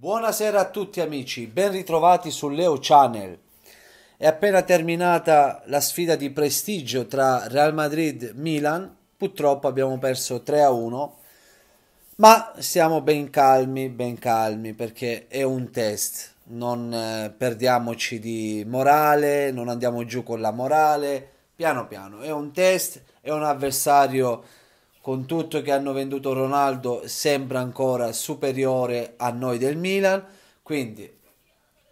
Buonasera a tutti amici, ben ritrovati su Leo Channel. È appena terminata la sfida di prestigio tra Real Madrid-Milan, purtroppo abbiamo perso 3-1, ma siamo ben calmi, ben calmi perché è un test, non eh, perdiamoci di morale, non andiamo giù con la morale, piano piano, è un test, è un avversario con tutto che hanno venduto Ronaldo sembra ancora superiore a noi del Milan, quindi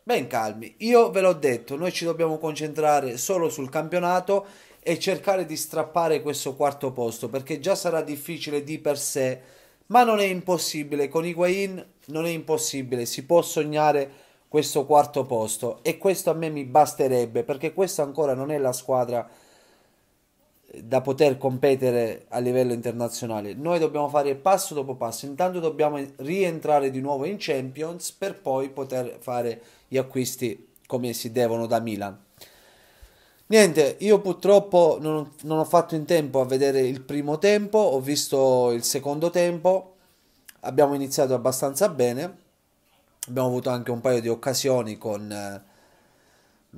ben calmi, io ve l'ho detto, noi ci dobbiamo concentrare solo sul campionato e cercare di strappare questo quarto posto perché già sarà difficile di per sé, ma non è impossibile, con Higuain non è impossibile, si può sognare questo quarto posto e questo a me mi basterebbe perché questa ancora non è la squadra da poter competere a livello internazionale. Noi dobbiamo fare passo dopo passo, intanto dobbiamo rientrare di nuovo in Champions per poi poter fare gli acquisti come si devono da Milan. Niente, io purtroppo non, non ho fatto in tempo a vedere il primo tempo, ho visto il secondo tempo, abbiamo iniziato abbastanza bene, abbiamo avuto anche un paio di occasioni con... Eh,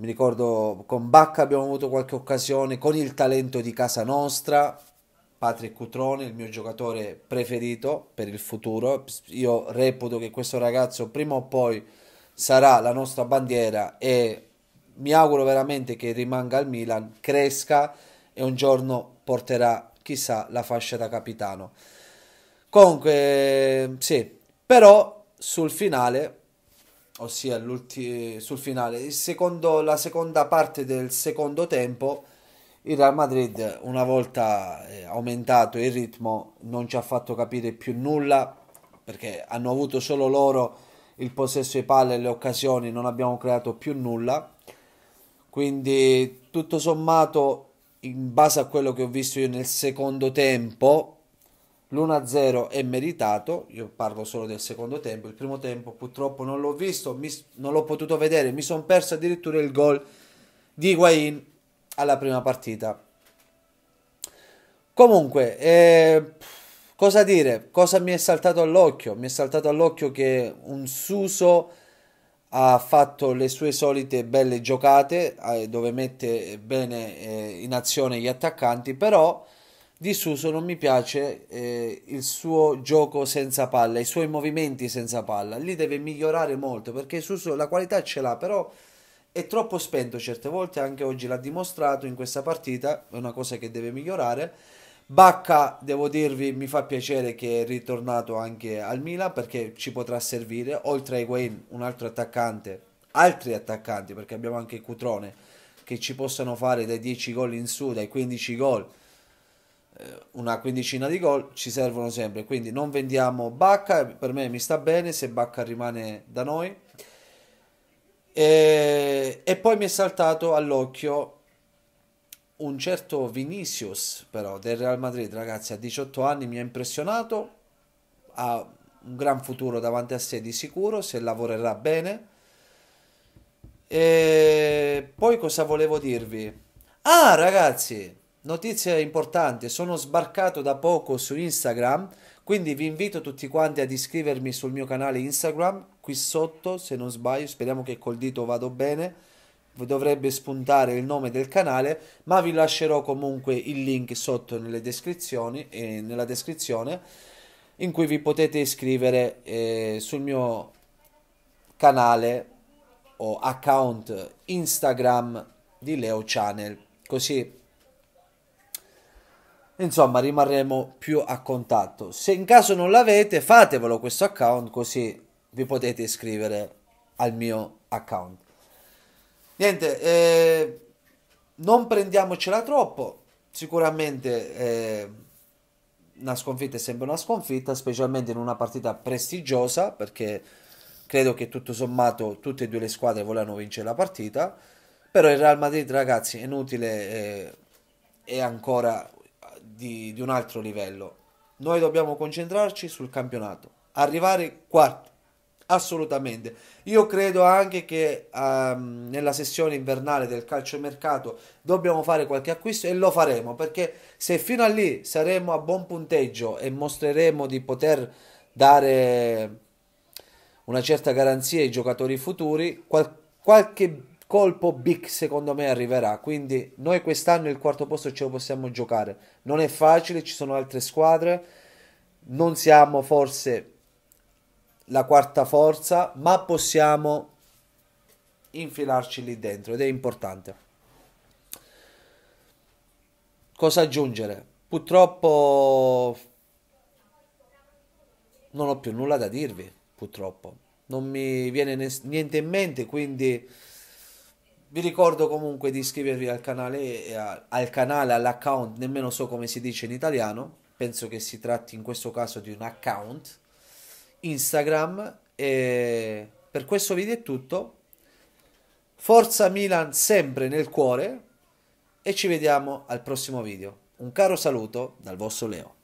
mi ricordo con Bacca abbiamo avuto qualche occasione, con il talento di casa nostra, Patrick Cutrone, il mio giocatore preferito per il futuro. Io reputo che questo ragazzo prima o poi sarà la nostra bandiera e mi auguro veramente che rimanga al Milan, cresca e un giorno porterà chissà la fascia da capitano. Comunque, sì, però sul finale ossia sul finale, secondo, la seconda parte del secondo tempo, il Real Madrid una volta eh, aumentato il ritmo non ci ha fatto capire più nulla perché hanno avuto solo loro il possesso di palle e le occasioni, non abbiamo creato più nulla. Quindi tutto sommato, in base a quello che ho visto io nel secondo tempo, l'1-0 è meritato, io parlo solo del secondo tempo, il primo tempo purtroppo non l'ho visto, mi, non l'ho potuto vedere, mi sono perso addirittura il gol di Higuain alla prima partita. Comunque, eh, cosa dire? Cosa mi è saltato all'occhio? Mi è saltato all'occhio che un Suso ha fatto le sue solite belle giocate eh, dove mette bene eh, in azione gli attaccanti, però di Suso non mi piace eh, il suo gioco senza palla, i suoi movimenti senza palla. Lì deve migliorare molto perché Suso la qualità ce l'ha, però è troppo spento certe volte, anche oggi l'ha dimostrato in questa partita, è una cosa che deve migliorare. Bacca, devo dirvi, mi fa piacere che è ritornato anche al Milan perché ci potrà servire, oltre a Higuain, un altro attaccante, altri attaccanti perché abbiamo anche Cutrone che ci possono fare dai 10 gol in su, dai 15 gol eh, una quindicina di gol ci servono sempre quindi non vendiamo Bacca per me mi sta bene se Bacca rimane da noi e, e poi mi è saltato all'occhio un certo Vinicius però del Real Madrid ragazzi a 18 anni mi ha impressionato ha un gran futuro davanti a sé di sicuro se lavorerà bene e poi cosa volevo dirvi ah ragazzi notizie importanti, sono sbarcato da poco su Instagram, quindi vi invito tutti quanti ad iscrivermi sul mio canale Instagram, qui sotto se non sbaglio, speriamo che col dito vado bene, dovrebbe spuntare il nome del canale, ma vi lascerò comunque il link sotto nelle descrizioni e nella descrizione in cui vi potete iscrivere eh, sul mio canale o account Instagram di Leo Channel. Così Insomma, rimarremo più a contatto. Se in caso non l'avete, fatevelo questo account così vi potete iscrivere al mio account. Niente, eh, non prendiamocela troppo. Sicuramente eh, una sconfitta è sempre una sconfitta, specialmente in una partita prestigiosa, perché credo che tutto sommato tutte e due le squadre volevano vincere la partita. Però il Real Madrid, ragazzi, è inutile, eh, è ancora di, di un altro livello. Noi dobbiamo concentrarci sul campionato, arrivare quarti, assolutamente. Io credo anche che um, nella sessione invernale del calciomercato dobbiamo fare qualche acquisto e lo faremo perché se fino a lì saremo a buon punteggio e mostreremo di poter dare una certa garanzia ai giocatori futuri, qual- qualche colpo big secondo me arriverà, quindi noi quest'anno il quarto posto ce lo possiamo giocare. Non è facile, ci sono altre squadre, non siamo forse la quarta forza, ma possiamo infilarci lì dentro ed è importante. Cosa aggiungere? Purtroppo non ho più nulla da dirvi, purtroppo. Non mi viene niente in mente, quindi vi ricordo comunque di iscrivervi al canale, al canale, all'account, nemmeno so come si dice in italiano, penso che si tratti in questo caso di un account Instagram e per questo video è tutto. Forza Milan sempre nel cuore e ci vediamo al prossimo video. Un caro saluto dal vostro Leo.